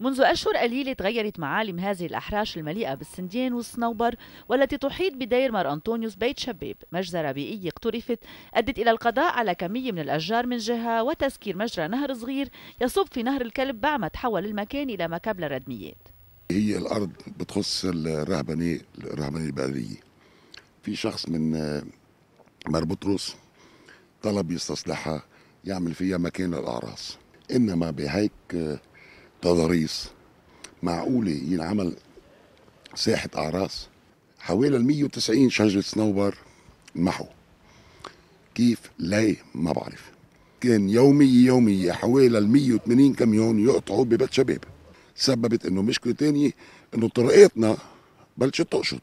منذ أشهر قليلة تغيرت معالم هذه الأحراش المليئة بالسنديان والصنوبر والتي تحيط بدير مار أنطونيوس بيت شباب مجزرة بيئية اقترفت أدت إلى القضاء على كمية من الأشجار من جهة وتسكير مجرى نهر صغير يصب في نهر الكلب بعد ما تحول المكان إلى مكابل ردميات هي الأرض بتخص الرهبنة الرهبنة البرية في شخص من آه، بطرس طلب يستصلحها يعمل فيها مكان الأعراس إنما بهيك آه، تضاريس معقولة ينعمل ساحة أعراس حوالي 190 شجرة صنوبر محو كيف ليه ما بعرف كان يومية يومية حوالي 180 كميون يقطعوا ببيت شباب سببت انه مشكلة تانية انه طرقاتنا بلشت تقشط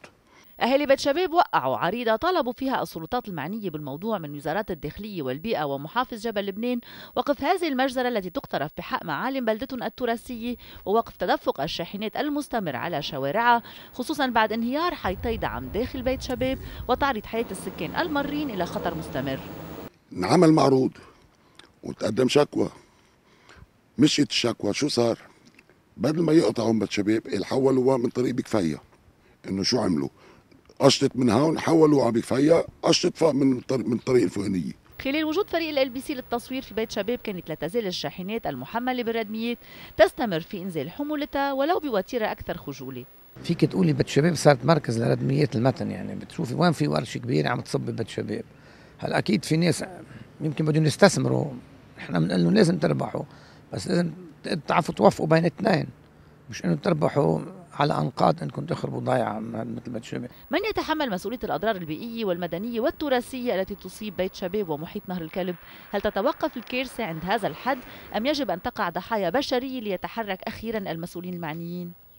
أهالي بيت شباب وقعوا عريضة طلبوا فيها السلطات المعنية بالموضوع من وزارات الداخلية والبيئة ومحافظ جبل لبنان وقف هذه المجزرة التي تقترف بحق معالم بلدتهم التراثية ووقف تدفق الشاحنات المستمر على شوارعها خصوصا بعد انهيار حيطي دعم داخل بيت شباب وتعرض حياة السكان المارين إلى خطر مستمر انعمل معروض وتقدم شكوى مشيت الشكوى شو صار بدل ما يقطعوا بيت شباب الحولوا من طريق بكفيه انه شو عملوا قشطت من هون حولوا عم بفيا قشطت من من الطريق الفلانيه خلال وجود فريق ال بي سي للتصوير في بيت شباب كانت لا تزال الشاحنات المحمله بالردميات تستمر في انزال حمولتها ولو بوتيره اكثر خجوله فيك تقولي بيت شباب صارت مركز لردميات المتن يعني بتشوفي وين في ورشه كبيره عم تصب ببيت شباب هلا اكيد في ناس يمكن بدهم يستثمروا احنا بنقول لازم تربحوا بس لازم تعرفوا توفقوا بين اثنين مش انه تربحوا على أنقاض أنكم تخربوا ضايعه مثل بيت تشوفي من يتحمل مسؤولية الأضرار البيئية والمدنية والتراثية التي تصيب بيت شباب ومحيط نهر الكلب هل تتوقف الكارثة عند هذا الحد أم يجب أن تقع ضحايا بشرية ليتحرك أخيرا المسؤولين المعنيين